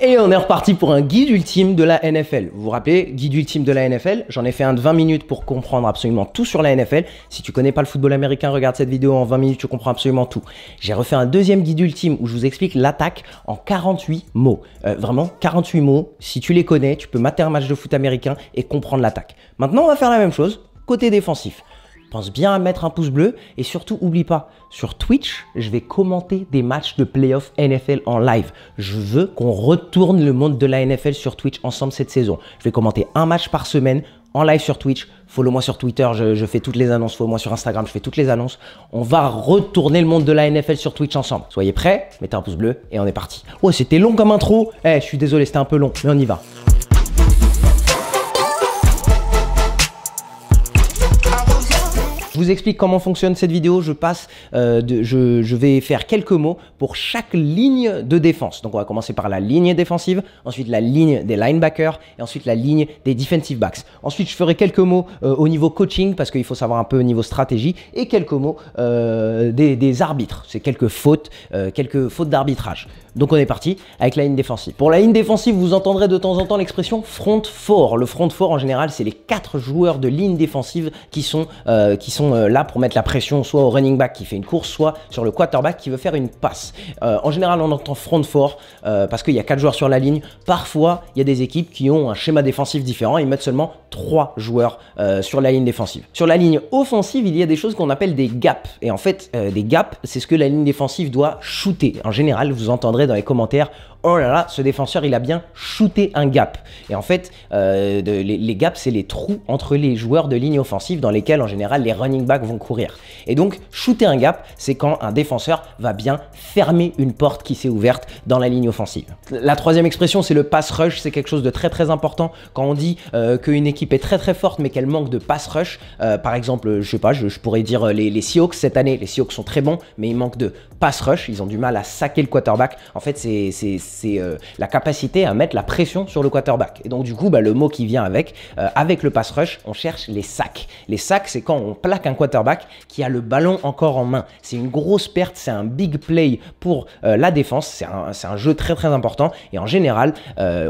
Et on est reparti pour un guide ultime de la NFL. Vous vous rappelez, guide ultime de la NFL, j'en ai fait un de 20 minutes pour comprendre absolument tout sur la NFL. Si tu connais pas le football américain, regarde cette vidéo en 20 minutes, tu comprends absolument tout. J'ai refait un deuxième guide ultime où je vous explique l'attaque en 48 mots. Euh, vraiment, 48 mots, si tu les connais, tu peux mater un match de foot américain et comprendre l'attaque. Maintenant, on va faire la même chose, côté défensif pense bien à mettre un pouce bleu et surtout oublie pas, sur Twitch, je vais commenter des matchs de playoff NFL en live. Je veux qu'on retourne le monde de la NFL sur Twitch ensemble cette saison. Je vais commenter un match par semaine en live sur Twitch. Follow-moi sur Twitter, je, fais toutes les annonces. Follow-moi sur Instagram, je fais toutes les annonces. On va retourner le monde de la NFL sur Twitch ensemble. Soyez prêts, mettez un pouce bleu et on est parti. Oh, c'était long comme intro. Eh, je suis désolé, c'était un peu long, mais on y va. Je vous explique comment fonctionne cette vidéo. Je passe, euh, de, je, vais faire quelques mots pour chaque ligne de défense. Donc on va commencer par la ligne défensive, ensuite la ligne des linebackers et ensuite la ligne des defensive backs. Ensuite, je ferai quelques mots euh, au niveau coaching parce qu'il faut savoir un peu au niveau stratégie et quelques mots euh, des, des, arbitres. C'est quelques fautes, quelques fautes d'arbitrage. Donc on est parti avec la ligne défensive. Pour la ligne défensive, vous entendrez de temps en temps l'expression front fort. Le front fort en général, c'est les quatre joueurs de ligne défensive qui sont qui sont euh, là pour mettre la pression soit au running back qui fait une course, soit sur le quarterback qui veut faire une passe. Euh, en général, on entend front fort euh, parce qu'il y a quatre joueurs sur la ligne. Parfois, il y a des équipes qui ont un schéma défensif différent et mettent seulement trois joueurs sur la ligne défensive. Sur la ligne offensive, il y a des choses qu'on appelle des gaps. Et en fait, des gaps, c'est ce que la ligne défensive doit shooter. En général, vous entendrez dans les commentaires oh là là, ce défenseur, il a bien shooté un gap. Et en fait, euh, les, gaps, c'est les trous entre les joueurs de ligne offensive dans lesquels, en général, les running backs vont courir. Et donc, shooter un gap, c'est quand un défenseur va bien fermer une porte qui s'est ouverte dans la ligne offensive. La troisième expression, c'est le pass rush. C'est quelque chose de très très important quand on dit euh, qu'une équipe est très très forte mais qu'elle manque de pass rush. Euh, par exemple, je sais pas, je, pourrais dire les, les Seahawks cette année. Les Seahawks sont très bons, mais ils manquent de pass rush. Ils ont du mal à saquer le quarterback. En fait, c'est c'est euh, la capacité à mettre la pression sur le quarterback. Et donc du coup, bah, le mot qui vient avec, euh, avec le pass rush, on cherche les sacs. Les sacs, c'est quand on plaque un quarterback qui a le ballon encore en main. C'est une grosse perte, c'est un big play pour euh, la défense, c'est un, un, jeu très très important. Et en général,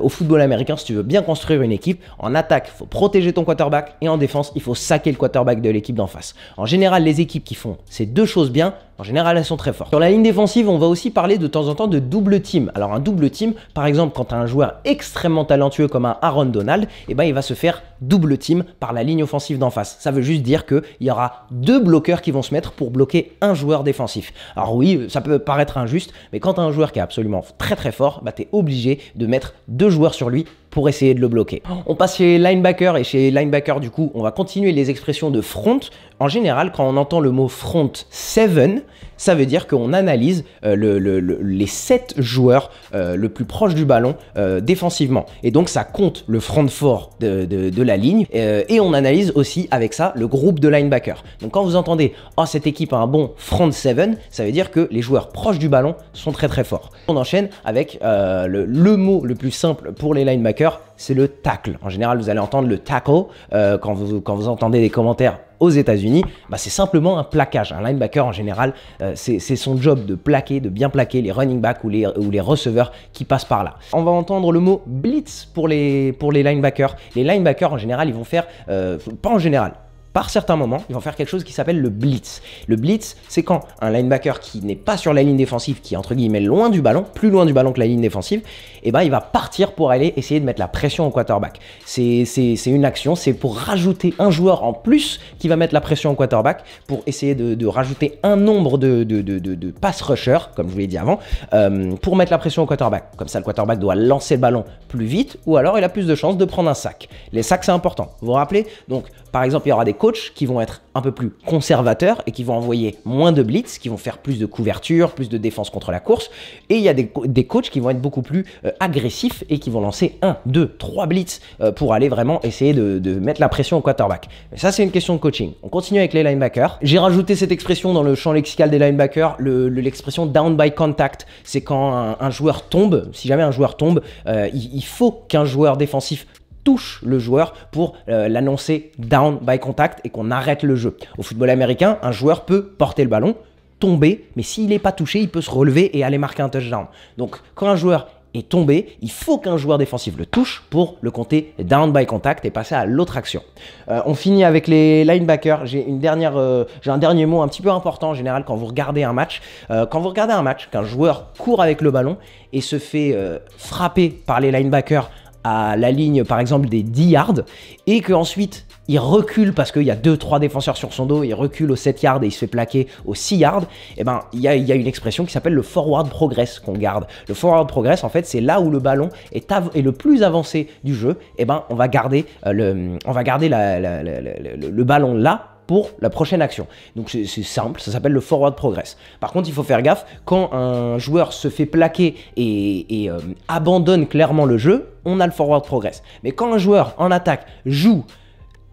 au football américain, si tu veux bien construire une équipe, en attaque, il faut protéger ton quarterback et en défense, il faut saquer le quarterback de l'équipe d'en face. En général, les équipes qui font ces deux choses bien en général, elles sont très fortes. Sur la ligne défensive, on va aussi parler de temps en temps de double team. Alors un double team, par exemple, quand tu as un joueur extrêmement talentueux comme un Aaron Donald, eh ben, il va se faire double team par la ligne offensive d'en face. Ça veut juste dire qu'il y aura deux bloqueurs qui vont se mettre pour bloquer un joueur défensif. Alors oui, ça peut paraître injuste, mais quand as un joueur qui est absolument très très fort, bah es obligé de mettre deux joueurs sur lui pour essayer de le bloquer. On passe chez linebacker et chez linebacker du coup, on va continuer les expressions de front. En général, quand on entend le mot front 7, ça veut dire qu'on analyse euh, les 7 joueurs euh, le plus proche du ballon euh, défensivement. Et donc ça compte le front de fort de, la ligne et on analyse aussi avec ça le groupe de linebackers. Donc quand vous entendez « Oh, cette équipe a un bon front 7 », ça veut dire que les joueurs proches du ballon sont très très forts. On enchaîne avec le, mot le plus simple pour les linebackers, c'est le tackle. En général, vous allez entendre le tackle quand vous entendez des commentaires aux États-Unis, bah, c'est simplement un plaquage. Un linebacker, en général, euh, c'est son job de plaquer, de bien plaquer les running backs ou les, receveurs qui passent par là. On va entendre le mot blitz pour les, pour les linebackers. Les linebackers, en général, ils vont faire, euh, pas en général, par certains moments, ils vont faire quelque chose qui s'appelle le blitz. Le blitz, c'est quand un linebacker qui n'est pas sur la ligne défensive, qui est entre guillemets loin du ballon, plus loin du ballon que la ligne défensive, et eh ben il va partir pour aller essayer de mettre la pression au quarterback. C'est une action, c'est pour rajouter un joueur en plus qui va mettre la pression au quarterback, pour essayer de, rajouter un nombre de, de, de pass rushers, comme je vous l'ai dit avant, euh, pour mettre la pression au quarterback. Comme ça, le quarterback doit lancer le ballon plus vite, ou alors il a plus de chances de prendre un sac. Les sacs, c'est important, vous vous rappelez Donc, par exemple, il y aura des qui vont être un peu plus conservateurs et qui vont envoyer moins de blitz, qui vont faire plus de couverture, plus de défense contre la course. Et il y a des, des coachs qui vont être beaucoup plus euh, agressifs et qui vont lancer 1, 2, 3 blitz euh, pour aller vraiment essayer de, de, mettre la pression au quarterback. Mais ça, c'est une question de coaching. On continue avec les linebackers. J'ai rajouté cette expression dans le champ lexical des linebackers, l'expression down by contact. C'est quand un, joueur tombe, si jamais un joueur tombe, euh, il, il faut qu'un joueur défensif touche le joueur pour euh, l'annoncer down by contact et qu'on arrête le jeu. Au football américain, un joueur peut porter le ballon, tomber, mais s'il n'est pas touché, il peut se relever et aller marquer un touchdown. Donc quand un joueur est tombé, il faut qu'un joueur défensif le touche pour le compter down by contact et passer à l'autre action. Euh, on finit avec les linebackers. J'ai une dernière, euh, j'ai un dernier mot un petit peu important en général quand vous regardez un match. quand vous regardez un match, qu'un joueur court avec le ballon et se fait frapper par les linebackers à la ligne par exemple des 10 yards et qu'ensuite il recule parce qu'il y a 2-3 défenseurs sur son dos, il recule aux 7 yards et il se fait plaquer aux 6 yards, et eh ben il y a, une expression qui s'appelle le forward progress qu'on garde. Le forward progress en fait c'est là où le ballon est, le plus avancé du jeu, et eh ben on va garder, euh, le, on va garder le ballon là pour la prochaine action. Donc c'est simple, ça s'appelle le forward progress. Par contre, il faut faire gaffe, quand un joueur se fait plaquer et, euh, abandonne clairement le jeu, on a le forward progress. Mais quand un joueur en attaque joue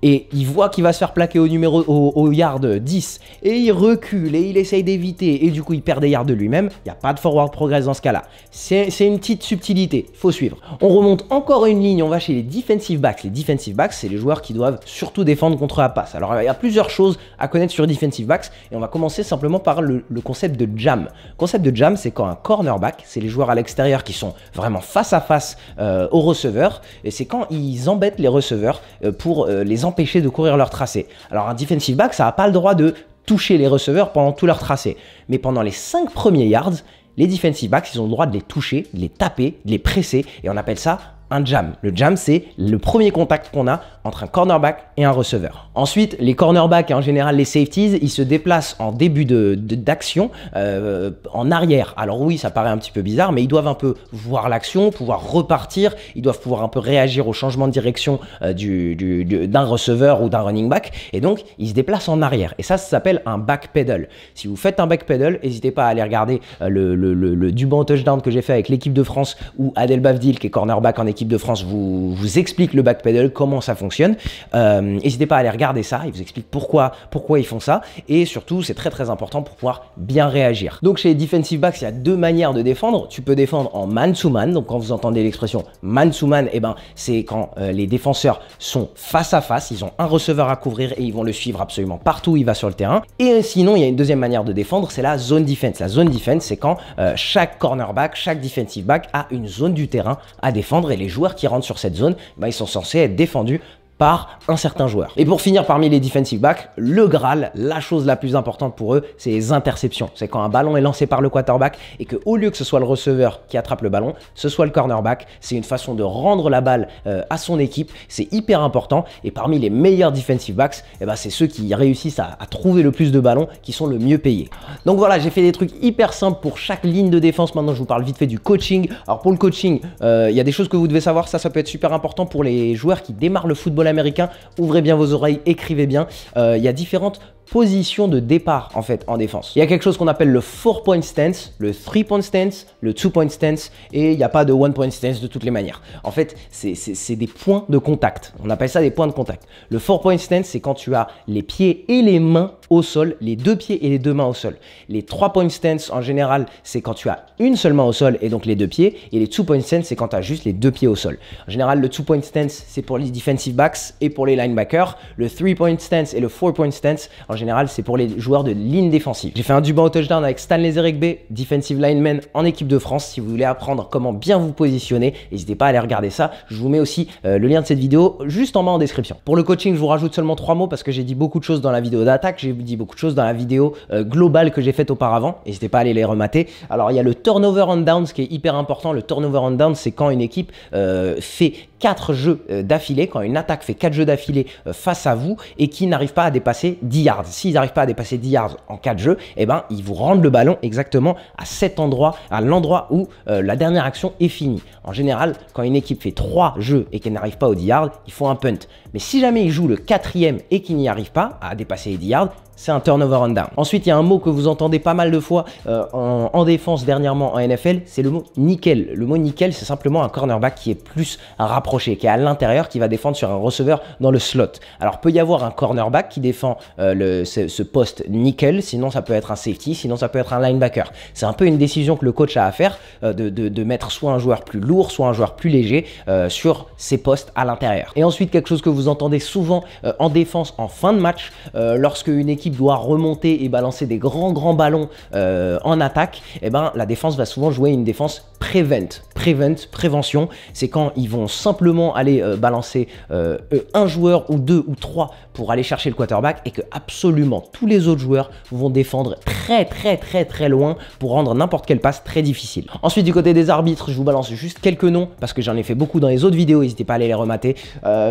et il voit qu'il va se faire plaquer au numéro au, yard 10 et il recule et il essaye d'éviter et du coup il perd des yards de lui-même, il n'y a pas de forward progress dans ce cas-là. C'est une petite subtilité, faut suivre. On remonte encore une ligne, on va chez les defensive backs. Les defensive backs, c'est les joueurs qui doivent surtout défendre contre la passe. Alors il y a plusieurs choses à connaître sur les defensive backs et on va commencer simplement par le, concept de jam. concept de jam, c'est quand un cornerback, c'est les joueurs à l'extérieur qui sont vraiment face à face euh, aux receveurs et c'est quand ils embêtent les receveurs euh, pour euh, les empêcher empêcher de courir leur tracé. Alors un defensive back, ça n'a pas le droit de toucher les receveurs pendant tout leur tracé. Mais pendant les 5 premiers yards, les defensive backs, ils ont le droit de les toucher, de les taper, de les presser, et on appelle ça un jam. Le jam, c'est le premier contact qu'on a entre un cornerback et un receveur. Ensuite, les cornerbacks et en général les safeties, ils se déplacent en début d'action de, euh, en arrière. Alors oui, ça paraît un petit peu bizarre, mais ils doivent un peu voir l'action, pouvoir repartir, ils doivent pouvoir un peu réagir au changement de direction euh, du d'un receveur ou d'un running back. Et donc, ils se déplacent en arrière. Et ça, s'appelle un backpedal. Si vous faites un backpedal, pedal, n'hésitez pas à aller regarder euh, le, le, le, touchdown que j'ai fait avec l'équipe de France ou Adel Bavdil, qui est cornerback en équipe, de France vous, vous explique le backpedal, comment ça fonctionne. Euh, n'hésitez pas à aller regarder ça, ils vous expliquent pourquoi, pourquoi ils font ça. Et surtout, c'est très très important pour pouvoir bien réagir. Donc chez les defensive backs, il y a deux manières de défendre. Tu peux défendre en man-to-man. Donc quand vous entendez l'expression man-to-man, eh ben, c'est quand euh, les défenseurs sont face à face. Ils ont un receveur à couvrir et ils vont le suivre absolument partout où il va sur le terrain. Et sinon, il y a une deuxième manière de défendre, c'est la zone defense. La zone defense, c'est quand euh, chaque cornerback, chaque defensive back a une zone du terrain à défendre et les joueurs qui rentrent sur cette zone, bah, ils sont censés être défendus par un certain joueur. Et pour finir parmi les defensive backs, le Graal, la chose la plus importante pour eux, c'est les interceptions. C'est quand un ballon est lancé par le quarterback et que au lieu que ce soit le receveur qui attrape le ballon, ce soit le cornerback, c'est une façon de rendre la balle euh, à son équipe, c'est hyper important et parmi les meilleurs defensive backs, eh ben, c'est ceux qui réussissent à, trouver le plus de ballons qui sont le mieux payés. Donc voilà, j'ai fait des trucs hyper simples pour chaque ligne de défense. Maintenant, je vous parle vite fait du coaching. Alors pour le coaching, euh, il y a des choses que vous devez savoir, ça, ça peut être super important pour les joueurs qui démarrent le football à américain, ouvrez bien vos oreilles, écrivez bien. Euh, il y a différentes position de départ en fait en défense. Il y a quelque chose qu'on appelle le 4-point stance, le 3-point stance, le 2-point stance et il n'y a pas de 1-point stance de toutes les manières. En fait, c'est des points de contact. On appelle ça des points de contact. Le 4-point stance, c'est quand tu as les pieds et les mains au sol, les deux pieds et les deux mains au sol. Les 3-point stance en général, c'est quand tu as une seule main au sol et donc les deux pieds et les 2-point stance, c'est quand tu as juste les deux pieds au sol. En général, le 2-point stance, c'est pour les defensive backs et pour les linebackers. Le 3-point stance et le 4-point stance, en général, c'est pour les joueurs de ligne défensive. J'ai fait un duban au touchdown avec Stanley Zerekbe, defensive lineman en équipe de France. Si vous voulez apprendre comment bien vous positionner, n'hésitez pas à aller regarder ça. Je vous mets aussi euh, le lien de cette vidéo juste en bas en description. Pour le coaching, je vous rajoute seulement trois mots parce que j'ai dit beaucoup de choses dans la vidéo d'attaque, j'ai dit beaucoup de choses dans la vidéo euh, globale que j'ai faite auparavant. N'hésitez pas à aller les remater. Alors, il y a le turnover on ce qui est hyper important. Le turnover on downs, c'est quand une équipe euh, fait quatre jeux d'affilée, quand une attaque fait quatre jeux d'affilée face à vous et qui n'arrive pas à dépasser 10 yards s'ils n'arrivent pas à dépasser 10 yards en 4 jeux, eh ben, ils vous rendent le ballon exactement à cet endroit, à l'endroit où euh, la dernière action est finie. En général, quand une équipe fait 3 jeux et qu'elle n'arrive pas aux 10 yards, ils font un punt. Mais si jamais ils jouent le quatrième et qu'ils n'y arrivent pas à dépasser les 10 yards, c'est un turnover on down. Ensuite, il y a un mot que vous entendez pas mal de fois euh, en, défense dernièrement en NFL, c'est le mot nickel. Le mot nickel, c'est simplement un cornerback qui est plus rapproché, qui est à l'intérieur, qui va défendre sur un receveur dans le slot. Alors, peut y avoir un cornerback qui défend euh, le, ce, poste nickel, sinon ça peut être un safety, sinon ça peut être un linebacker. C'est un peu une décision que le coach a à faire euh, de, mettre soit un joueur plus lourd, soit un joueur plus léger sur ces postes à l'intérieur. Et ensuite, quelque chose que vous entendez souvent en défense en fin de match, lorsque une équipe doit remonter et balancer des grands grands ballons euh, en attaque, et eh ben, la défense va souvent jouer une défense prevent. Prevent, prévention, c'est quand ils vont simplement aller euh, balancer euh, un joueur ou deux ou trois pour aller chercher le quarterback et que absolument tous les autres joueurs vont défendre très très très très loin pour rendre n'importe quelle passe très difficile. Ensuite du côté des arbitres, je vous balance juste quelques noms parce que j'en ai fait beaucoup dans les autres vidéos, n'hésitez pas à aller les remater.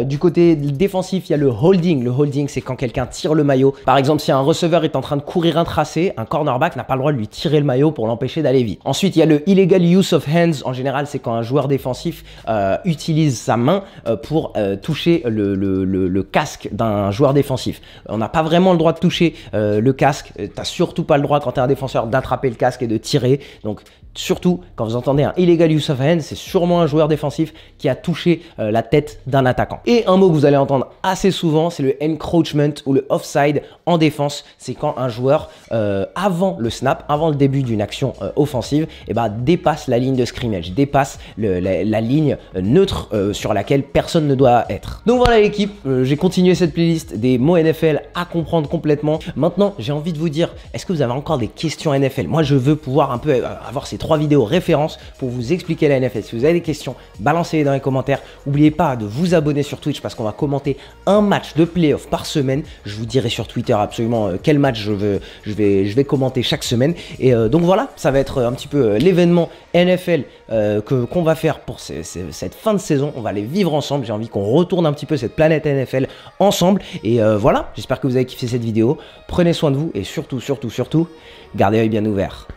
du côté défensif, il y a le holding. Le holding, c'est quand quelqu'un tire le maillot. Par exemple, si un receveur est en train de courir un tracé, un cornerback n'a pas le droit de lui tirer le maillot pour l'empêcher d'aller vite. Ensuite, il y a le illegal use of hands. En général, c'est quand un joueur défensif euh, utilise sa main euh, pour euh, toucher le, casque d'un joueur défensif. On n'a pas vraiment le droit de toucher le casque. Tu T'as surtout pas le droit quand t'es un défenseur d'attraper le casque et de tirer. Donc surtout quand vous entendez un illegal use of hands, c'est sûrement un joueur défensif qui a touché la tête d'un attaquant. Et un mot que vous allez entendre assez souvent, c'est le encroachment ou le offside en défense c'est quand un joueur, euh, avant le snap, avant le début d'une action euh, offensive, et eh ben, dépasse la ligne de scrimmage, dépasse la, ligne euh, neutre sur laquelle personne ne doit être. Donc voilà l'équipe, j'ai continué cette playlist des mots NFL à comprendre complètement. Maintenant, j'ai envie de vous dire, est-ce que vous avez encore des questions NFL Moi, je veux pouvoir un peu avoir ces trois vidéos référence pour vous expliquer la NFL. Si vous avez des questions, balancez-les dans les commentaires. N'oubliez pas de vous abonner sur Twitch parce qu'on va commenter un match de playoff par semaine. Je vous dirai sur Twitter absolument euh, quel match je, veux, je, vais, je vais commenter chaque semaine. Et euh, donc voilà, ça va être euh, un petit peu l'événement NFL que qu'on va faire pour cette fin de saison. On va les vivre ensemble. J'ai envie qu'on retourne un petit peu cette planète NFL ensemble. Et voilà, j'espère que vous avez kiffé cette vidéo. Prenez soin de vous et surtout, surtout, surtout, gardez l'œil bien ouvert.